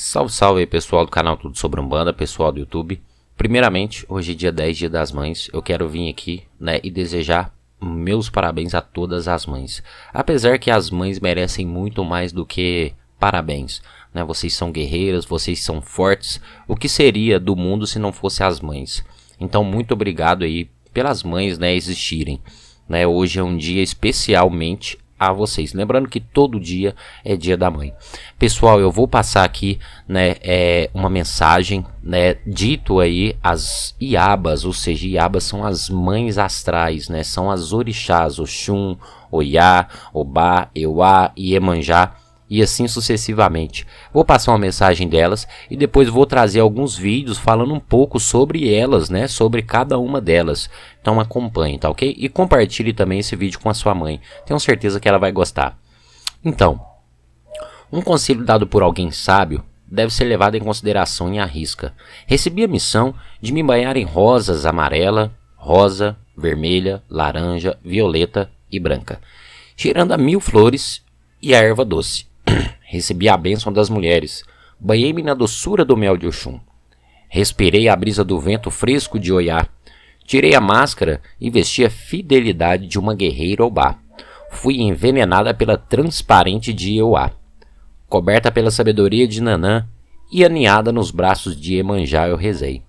Salve, salve pessoal do canal Tudo Sobre Umbanda, pessoal do YouTube. Primeiramente, hoje é dia 10, dia das mães, eu quero vir aqui né, e desejar meus parabéns a todas as mães. Apesar que as mães merecem muito mais do que parabéns. Né? Vocês são guerreiras, vocês são fortes. O que seria do mundo se não fosse as mães? Então, muito obrigado aí pelas mães né, existirem. Né? Hoje é um dia especialmente a vocês. Lembrando que todo dia é dia da mãe. Pessoal, eu vou passar aqui, né, é, uma mensagem, né, dito aí as Iabas, ou seja, Iabas são as mães astrais, né, são as orixás, Oxum, o Obá, Euá, e Emanjá e assim sucessivamente. Vou passar uma mensagem delas e depois vou trazer alguns vídeos falando um pouco sobre elas, né, sobre cada uma delas. Então acompanhe, tá OK? E compartilhe também esse vídeo com a sua mãe. Tenho certeza que ela vai gostar. Então, um conselho dado por alguém sábio deve ser levado em consideração e arrisca. Recebi a missão de me banhar em rosas amarela, rosa, vermelha, laranja, violeta e branca, cheirando a mil flores e a erva doce recebi a bênção das mulheres, banhei-me na doçura do mel de Oxum. Respirei a brisa do vento fresco de Oiá, tirei a máscara e vesti a fidelidade de uma guerreira Obá. Fui envenenada pela transparente de Euá, coberta pela sabedoria de Nanã e aninhada nos braços de Emanjá eu rezei.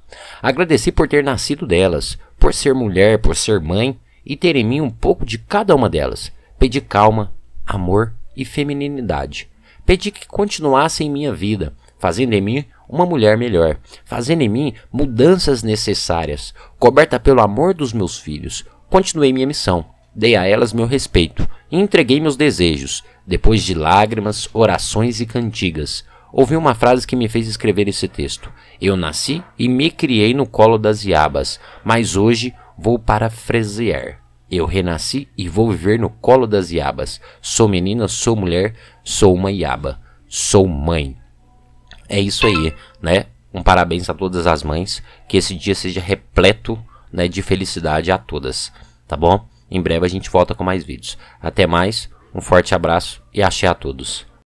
Agradeci por ter nascido delas, por ser mulher, por ser mãe e ter em mim um pouco de cada uma delas. Pedi calma, amor e femininidade. Pedi que continuasse em minha vida, fazendo em mim uma mulher melhor, fazendo em mim mudanças necessárias, coberta pelo amor dos meus filhos. Continuei minha missão, dei a elas meu respeito e entreguei meus desejos, depois de lágrimas, orações e cantigas. Ouvi uma frase que me fez escrever esse texto. Eu nasci e me criei no colo das Iabas, mas hoje vou para Fresear. Eu renasci e vou viver no colo das iabas. Sou menina, sou mulher, sou uma iaba. Sou mãe. É isso aí, né? Um parabéns a todas as mães. Que esse dia seja repleto né, de felicidade a todas. Tá bom? Em breve a gente volta com mais vídeos. Até mais, um forte abraço e axé a todos.